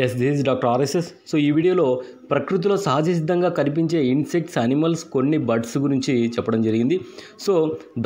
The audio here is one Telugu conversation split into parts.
yes this is doctor RSS so ఈ వీడియోలో ప్రకృతిలో సహజ సిద్ధంగా కనిపించే ఇన్సెక్ట్స్ అనిమల్స్ కొన్ని బర్డ్స్ గురించి చెప్పడం జరిగింది సో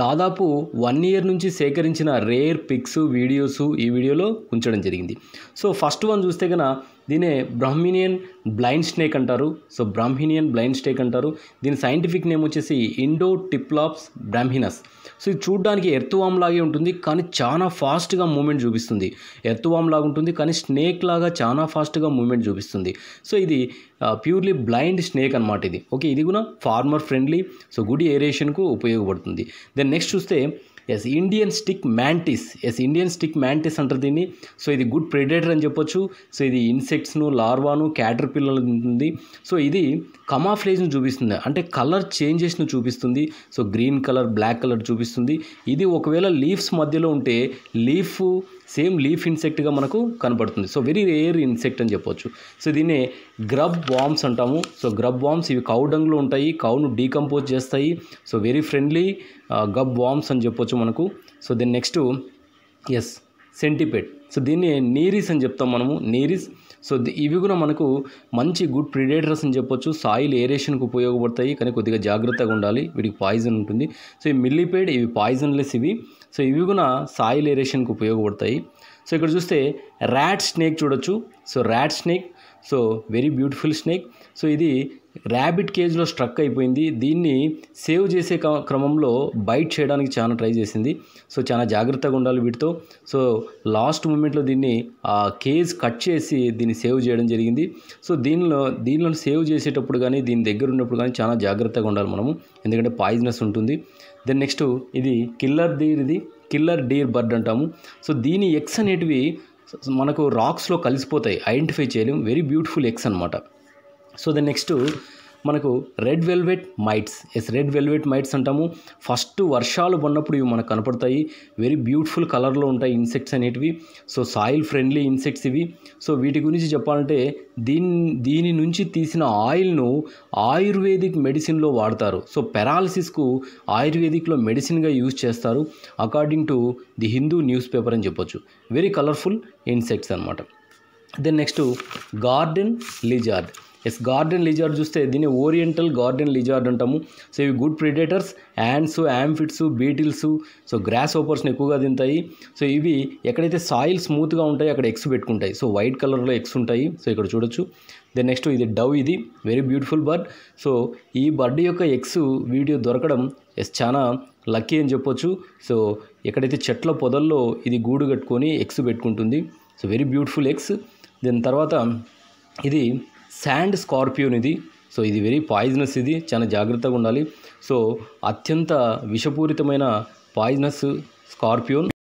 దాదాపు వన్ ఇయర్ నుంచి సేకరించిన రేర్ పిక్స్ వీడియోస్ ఈ వీడియోలో ఉంచడం జరిగింది సో ఫస్ట్ వన్ చూస్తే కనుక దీనే బ్రాహ్మినియన్ బ్లైండ్ స్నేక్ అంటారు సో బ్రాహ్మినియన్ బ్లైండ్ స్నేక్ అంటారు దీని సైంటిఫిక్ నేమ్ వచ్చేసి ఇండో టిప్లాప్స్ బ్రాహ్మినస్ సో ఇది చూడడానికి ఎర్తువామ్ లాగే ఉంటుంది కానీ చాలా ఫాస్ట్గా మూమెంట్ చూపిస్తుంది ఎర్తువామ్ లాగా ఉంటుంది కానీ స్నేక్ లాగా చాలా ఫాస్ట్గా మూమెంట్ చూపిస్తుంది సో ఇది ప్యూర్లీ బ్లైండ్ స్నేక్ అనమాట ఇది ఓకే ఇది కూడా ఫార్మర్ ఫ్రెండ్లీ సో గుడ్ ఏరియేషన్కు ఉపయోగపడుతుంది దెన్ నెక్స్ట్ చూస్తే yes Indian stick mantis yes Indian stick mantis అంటారు దీన్ని సో ఇది గుడ్ ప్రెడేటర్ అని చెప్పొచ్చు సో ఇది ఇన్సెక్ట్స్ను లార్వాను క్యాటర్ పిల్లలు ఉంటుంది సో ఇది కమాఫ్లేజ్ను చూపిస్తుంది అంటే కలర్ చేంజెస్ను చూపిస్తుంది so green colour black colour చూపిస్తుంది ఇది ఒకవేళ లీఫ్స్ మధ్యలో ఉంటే లీఫ్ సేమ్ లీఫ్ ఇన్సెక్ట్గా మనకు కనపడుతుంది సో వెరీ రేర్ ఇన్సెక్ట్ అని చెప్పొచ్చు సో దీన్ని గ్రబ్ బాంబ్స్ అంటాము సో గ్రబ్ బాంబ్స్ ఇవి కౌ డంగ్లో ఉంటాయి కౌను డీకంపోజ్ చేస్తాయి so very friendly grub worms అని చెప్పొచ్చు మనకు so then next yes centipede so దీన్ని నీరీస్ అని చెప్తాం మనము నీరీస్ సో ఇవి కూడా మనకు మంచి గుడ్ ప్రిడేటర్స్ అని చెప్పొచ్చు సాయిల్ ఏరేషన్కి ఉపయోగపడతాయి కానీ కొద్దిగా జాగ్రత్తగా ఉండాలి వీటికి పాయిజన్ ఉంటుంది సో ఈ మిల్లిపేడ్ ఇవి పాయిజన్లెస్ ఇవి సో ఇవి కూడా సాయిల్ ఏరేషన్కి ఉపయోగపడతాయి సో ఇక్కడ చూస్తే ర్యాట్ స్నేక్ చూడొచ్చు so rat snake so very beautiful snake so ఇది ర్యాబిట్ కేజ్లో స్ట్రక్ అయిపోయింది దీన్ని సేవ్ చేసే క్రమంలో బైట్ చేయడానికి చాలా ట్రై చేసింది సో చాలా జాగ్రత్తగా ఉండాలి వీటితో సో లాస్ట్ మూమెంట్లో దీన్ని ఆ కేజ్ కట్ చేసి దీన్ని సేవ్ చేయడం జరిగింది సో దీనిలో దీనిలో సేవ్ చేసేటప్పుడు కానీ దీని దగ్గర ఉన్నప్పుడు కానీ చాలా జాగ్రత్తగా ఉండాలి మనము ఎందుకంటే పాయిజనస్ ఉంటుంది దెన్ నెక్స్ట్ ఇది కిల్లర్ డీర్ ఇది కిల్లర్ డీర్ బర్డ్ అంటాము సో దీని ఎక్స్ అనేటివి మనకు రాక్స్లో కలిసిపోతాయి ఐడెంటిఫై చేయలేము వెరీ బ్యూటిఫుల్ ఎక్స్ అనమాట సో ద నెక్స్ట్ మనకు red velvet mites yes red velvet mites అంటాము ఫస్ట్ వర్షాలు పడినప్పుడు ఇవి మనకు కనపడతాయి వెరీ బ్యూటిఫుల్ కలర్లో ఉంటాయి ఇన్సెక్ట్స్ అనేటివి సో సాయిల్ ఫ్రెండ్లీ ఇన్సెక్ట్స్ ఇవి సో వీటి గురించి చెప్పాలంటే దీని దీని నుంచి తీసిన ఆయిల్ను ఆయుర్వేదిక్ మెడిసిన్లో వాడతారు సో పెరాలసిస్కు ఆయుర్వేదిక్లో మెడిసిన్గా యూజ్ చేస్తారు according to the Hindu newspaper అని చెప్పొచ్చు వెరీ కలర్ఫుల్ ఇన్సెక్ట్స్ అనమాట then next garden lizard yes garden lizard చూస్తే దీన్ని ఓరియంటల్ గార్డెన్ లిజార్డ్ అంటాము సో ఇవి good predators ants aphids beetles so గ్రాస్ ఓపర్స్ని ఎక్కువగా తింటాయి సో ఇవి ఎక్కడైతే సాయిల్ స్మూత్గా ఉంటాయి అక్కడ ఎగ్స్ పెట్టుకుంటాయి సో వైట్ కలర్లో ఎగ్స్ ఉంటాయి సో ఇక్కడ చూడొచ్చు దెన్ నెక్స్ట్ ఇది డవ్ ఇది వెరీ బ్యూటిఫుల్ బర్డ్ సో ఈ బర్డ్ యొక్క ఎగ్స్ వీడియో దొరకడం ఎస్ చాలా లక్కీ అని చెప్పొచ్చు సో ఎక్కడైతే చెట్ల పొదల్లో ఇది గూడు కట్టుకొని ఎగ్స్ పెట్టుకుంటుంది సో వెరీ బ్యూటిఫుల్ ఎగ్స్ దీని తర్వాత ఇది శాండ్ స్కార్పియోన్ ఇది సో ఇది వెరీ పాయిజనస్ ఇది చాలా జాగ్రత్తగా ఉండాలి సో అత్యంత విషపూరితమైన పాయిజనస్ స్కార్పియోన్